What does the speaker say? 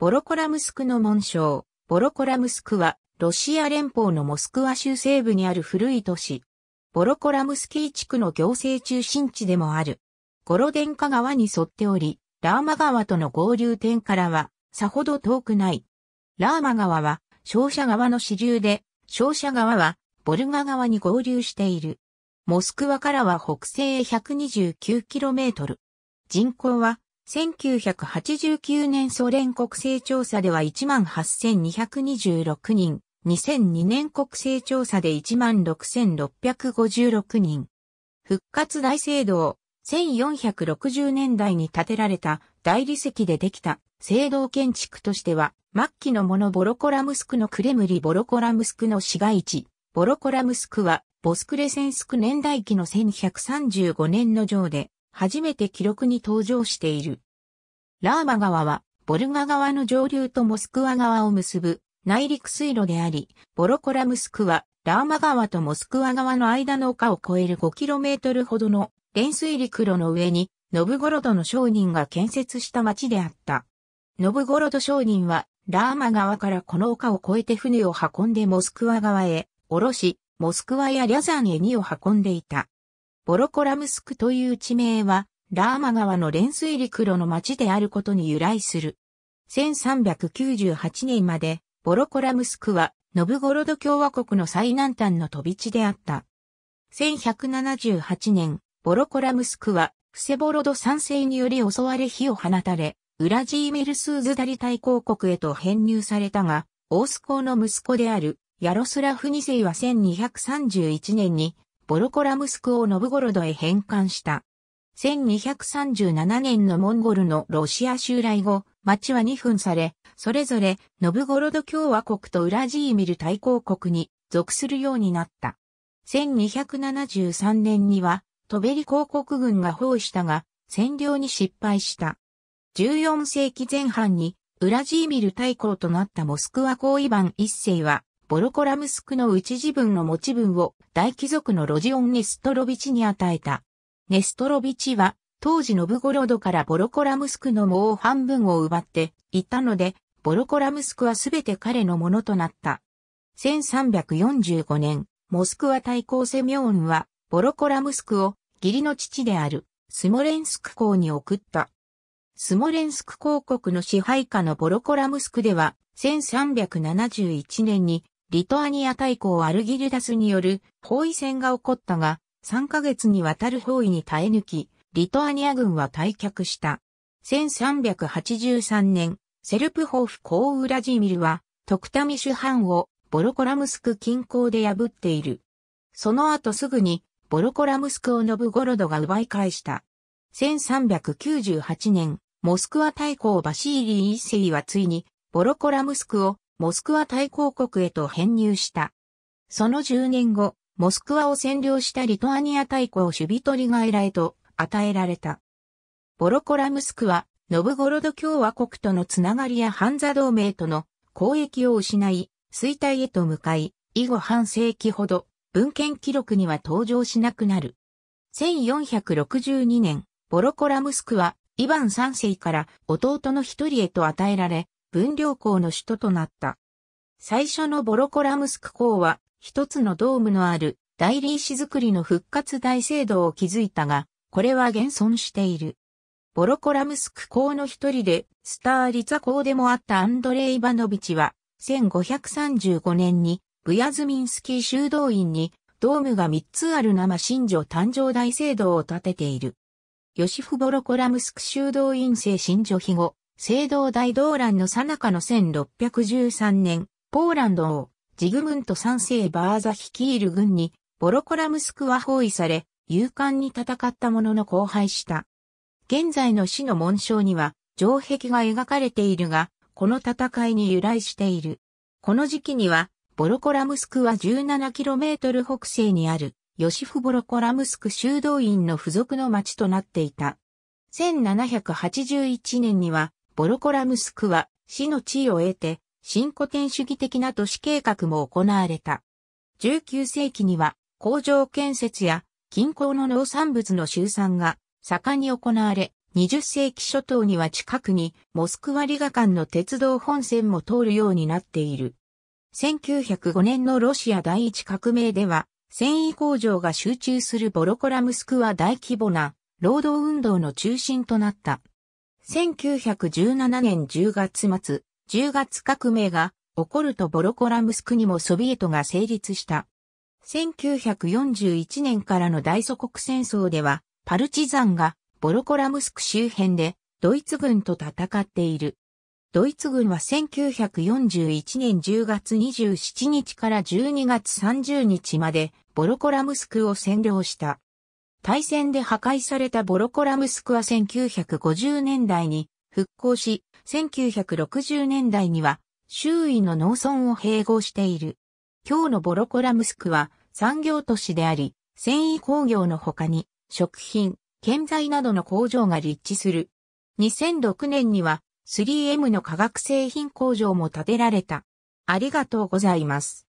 ボロコラムスクの紋章。ボロコラムスクは、ロシア連邦のモスクワ州西部にある古い都市。ボロコラムスキー地区の行政中心地でもある。ゴロデンカ川に沿っており、ラーマ川との合流点からは、さほど遠くない。ラーマ川は、商社川の支流で、商社川は、ボルガ川に合流している。モスクワからは北西へ 129km。人口は1989年ソ連国勢調査では18,226人、2002年国勢調査で16,656人。復活大聖堂、1460年代に建てられた大理石でできた聖堂建築としては、末期のものボロコラムスクのクレムリボロコラムスクの市街地、ボロコラムスクは、ボスクレセンスク年代記の1135年の上で、初めて記録に登場している。ラーマ川は、ボルガ川の上流とモスクワ川を結ぶ内陸水路であり、ボロコラムスクは、ラーマ川とモスクワ川の間の丘を越える 5km ほどの連水陸路の上に、ノブゴロドの商人が建設した町であった。ノブゴロド商人は、ラーマ川からこの丘を越えて船を運んでモスクワ川へ、おろし、モスクワやリャザンへ荷を運んでいた。ボロコラムスクという地名は、ラーマ川の連水陸路の町であることに由来する。1398年まで、ボロコラムスクは、ノブゴロド共和国の最南端の飛び地であった。1178年、ボロコラムスクは、フセボロド三世により襲われ火を放たれ、ウラジーメルスーズダリ大公国へと編入されたが、オース公の息子である、ヤロスラフ2世は1231年にボロコラムスクをノブゴロドへ返還した。1237年のモンゴルのロシア襲来後、町は2分され、それぞれノブゴロド共和国とウラジーミル大公国に属するようになった。1273年には、トベリ公国軍が包囲したが、占領に失敗した。14世紀前半に、ウラジーミル大公となったモスクワ公イバン一世は、ボロコラムスクの内自分の持ち分を大貴族のロジオン・ネストロビチに与えた。ネストロビチは当時ノブゴロドからボロコラムスクのもう半分を奪っていたので、ボロコラムスクはすべて彼のものとなった。1345年、モスクワ対抗セミョーンは、ボロコラムスクを義理の父であるスモレンスク港に送った。スモレンスク公国の支配下のボロコラムスクでは、1371年にリトアニア大公アルギルダスによる包囲戦が起こったが、3ヶ月にわたる包囲に耐え抜き、リトアニア軍は退却した。1383年、セルプホーフ・コーウラジミルは、トクタミシュハンをボロコラムスク近郊で破っている。その後すぐに、ボロコラムスクをノブゴロドが奪い返した。1398年、モスクワ大公バシーリー一世はついに、ボロコラムスクをモスクワ大公国へと編入した。その10年後、モスクワを占領したリトアニア大公守備取り外来へと与えられた。ボロコラムスクは、ノブゴロド共和国とのつながりやハンザ同盟との交易を失い、衰退へと向かい、以後半世紀ほど文献記録には登場しなくなる。1462年、ボロコラムスクはイヴァン三世から弟の一人へと与えられ、分領校の首都となった。最初のボロコラムスク校は、一つのドームのある大理石造りの復活大聖堂を築いたが、これは現存している。ボロコラムスク校の一人で、スターリザ校でもあったアンドレイ・バノビチは、1535年に、ブヤズミンスキー修道院に、ドームが三つある生神女誕生大聖堂を建てている。ヨシフ・ボロコラムスク修道院生神女庇後、聖堂大動乱の最中の1613年、ポーランドをジグムント三世バーザ率いる軍にボロコラムスクは包囲され、勇敢に戦ったものの荒廃した。現在の死の紋章には城壁が描かれているが、この戦いに由来している。この時期には、ボロコラムスクは 17km 北西にある、ヨシフ・ボロコラムスク修道院の付属の町となっていた。1781年には、ボロコラムスクは、市の地位を得て、新古典主義的な都市計画も行われた。19世紀には、工場建設や、近郊の農産物の集散が、盛んに行われ、20世紀初頭には近くに、モスクワリガ間の鉄道本線も通るようになっている。1905年のロシア第一革命では、繊維工場が集中するボロコラムスクは大規模な労働運動の中心となった。1917年10月末、10月革命が起こるとボロコラムスクにもソビエトが成立した。1941年からの大祖国戦争では、パルチザンがボロコラムスク周辺でドイツ軍と戦っている。ドイツ軍は1941年10月27日から12月30日までボロコラムスクを占領した。大戦で破壊されたボロコラムスクは1950年代に復興し、1960年代には周囲の農村を併合している。今日のボロコラムスクは産業都市であり、繊維工業の他に食品、建材などの工場が立地する。2006年には 3M の化学製品工場も建てられた。ありがとうございます。